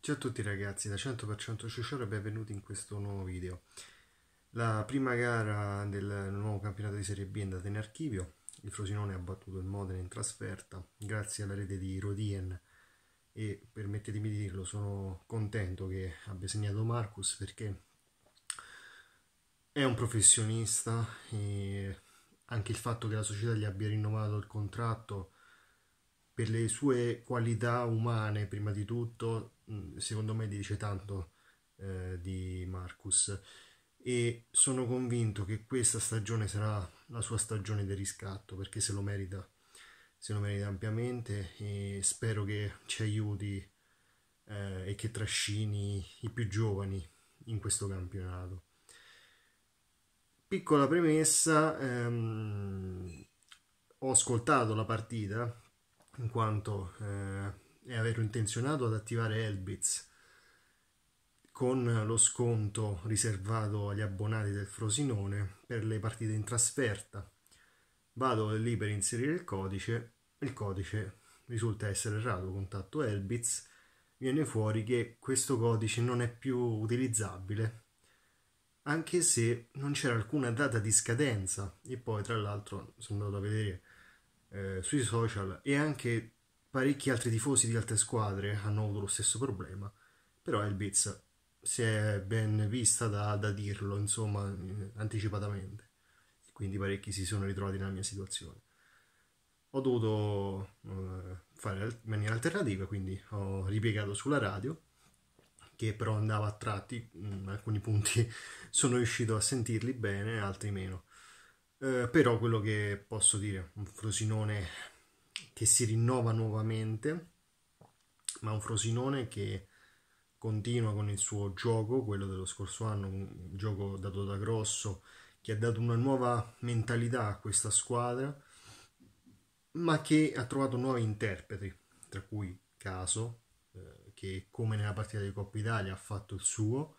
Ciao a tutti ragazzi, da 100% Cicero e benvenuti in questo nuovo video. La prima gara del nuovo campionato di Serie B è andata in archivio, il Frosinone ha battuto il Modena in trasferta, grazie alla rete di Rodien e permettetemi di dirlo, sono contento che abbia segnato Marcus perché è un professionista e anche il fatto che la società gli abbia rinnovato il contratto per le sue qualità umane, prima di tutto, mm, secondo me dice tanto eh, di Marcus e sono convinto che questa stagione sarà la sua stagione di riscatto perché se lo merita, se lo merita ampiamente e spero che ci aiuti eh, e che trascini i più giovani in questo campionato. Piccola premessa, ehm, ho ascoltato la partita in quanto eh, ero intenzionato ad attivare Elbitz con lo sconto riservato agli abbonati del Frosinone per le partite in trasferta. Vado lì per inserire il codice, il codice risulta essere errato, contatto Elbitz, viene fuori che questo codice non è più utilizzabile, anche se non c'era alcuna data di scadenza. E poi, tra l'altro, sono andato a vedere eh, sui social e anche parecchi altri tifosi di altre squadre hanno avuto lo stesso problema, però Elbitz si è ben vista da, da dirlo, insomma, eh, anticipatamente, quindi parecchi si sono ritrovati nella mia situazione. Ho dovuto eh, fare in maniera alternativa, quindi ho ripiegato sulla radio, che però andava a tratti, in alcuni punti sono riuscito a sentirli bene, altri meno. Eh, però quello che posso dire, un Frosinone che si rinnova nuovamente, ma un Frosinone che continua con il suo gioco, quello dello scorso anno, un gioco dato da grosso, che ha dato una nuova mentalità a questa squadra, ma che ha trovato nuovi interpreti, tra cui Caso, eh, che come nella partita di Coppa Italia ha fatto il suo,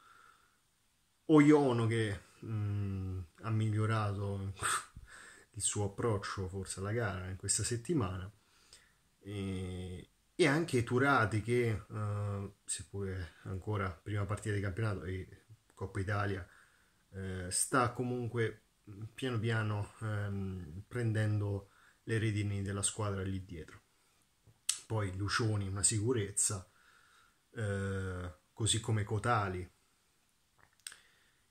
Oiono che mh, mm, ha migliorato il suo approccio forse alla gara in questa settimana e, e anche Turati che uh, seppure ancora prima partita di campionato e Coppa Italia eh, sta comunque piano piano ehm, prendendo le redini della squadra lì dietro poi Lucioni una sicurezza eh, così come Cotali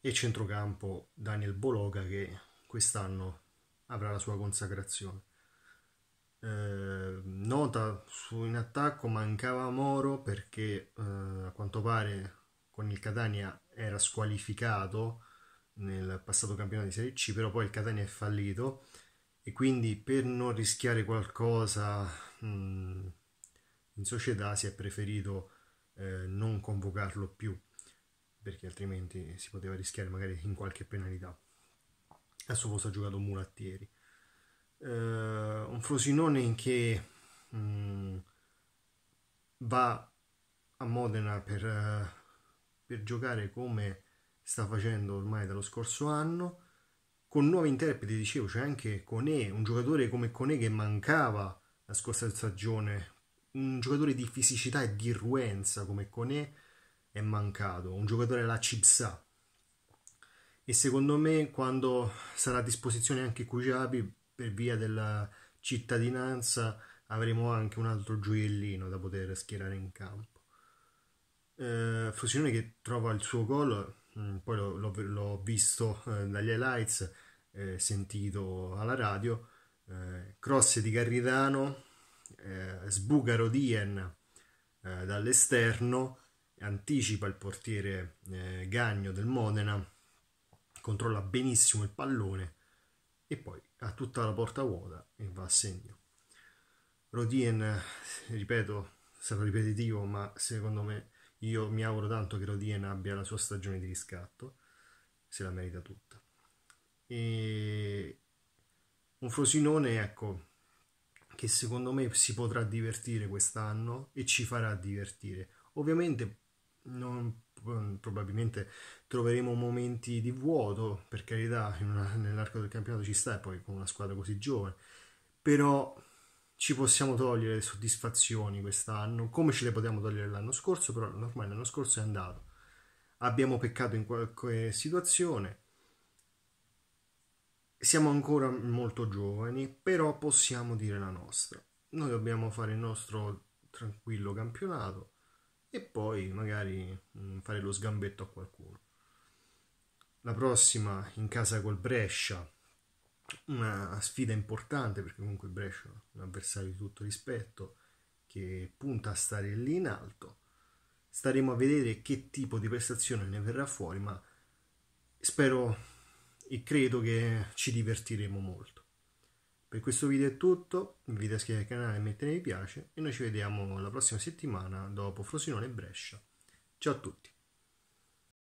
e centrocampo Daniel Bologa che quest'anno avrà la sua consacrazione. Eh, nota su in attacco mancava Moro perché eh, a quanto pare con il Catania era squalificato nel passato campionato di Serie C, però poi il Catania è fallito e quindi per non rischiare qualcosa mh, mm, in società si è preferito eh, non convocarlo più perché altrimenti si poteva rischiare magari in qualche penalità. Adesso ha giocato Mulattieri. Uh, eh, un Frosinone che um, va a Modena per, uh, per giocare come sta facendo ormai dallo scorso anno, con nuovi interpreti, dicevo, c'è cioè anche Cone, un giocatore come Cone che mancava la scorsa stagione, un giocatore di fisicità e di irruenza come Cone è mancato, un giocatore la Cipsa. E secondo me quando sarà a disposizione anche Kujabi per via della cittadinanza avremo anche un altro gioiellino da poter schierare in campo. Eh, Frosinone che trova il suo gol, mm, poi l'ho, l'ho, visto eh, dagli highlights, eh, sentito alla radio, eh, cross di Garridano, eh, sbuga Rodien eh, dall'esterno, anticipa il portiere eh, Gagno del Modena, controlla benissimo il pallone e poi ha tutta la porta vuota e va a segno. Rodin, ripeto, sarò ripetitivo, ma secondo me io mi auguro tanto che Rodin abbia la sua stagione di riscatto, se la merita tutta. E un Frosinone, ecco, che secondo me si potrà divertire quest'anno e ci farà divertire. Ovviamente non, probabilmente troveremo momenti di vuoto, per carità, una, nell'arco del campionato ci sta e poi con una squadra così giovane, però ci possiamo togliere le soddisfazioni quest'anno, come ce le potevamo togliere l'anno scorso, però ormai l'anno scorso è andato. Abbiamo peccato in qualche situazione, siamo ancora molto giovani, però possiamo dire la nostra. Noi dobbiamo fare il nostro tranquillo campionato e poi magari mm, fare lo sgambetto a qualcuno. La prossima in casa col Brescia, una sfida importante perché comunque il Brescia è un avversario di tutto rispetto che punta a stare lì in alto. Staremo a vedere che tipo di prestazione ne verrà fuori, ma spero e credo che ci divertiremo molto. Per questo video è tutto, vi invito a iscrivervi al canale e mettere mi piace e noi ci vediamo la prossima settimana dopo Frosinone e Brescia. Ciao a tutti!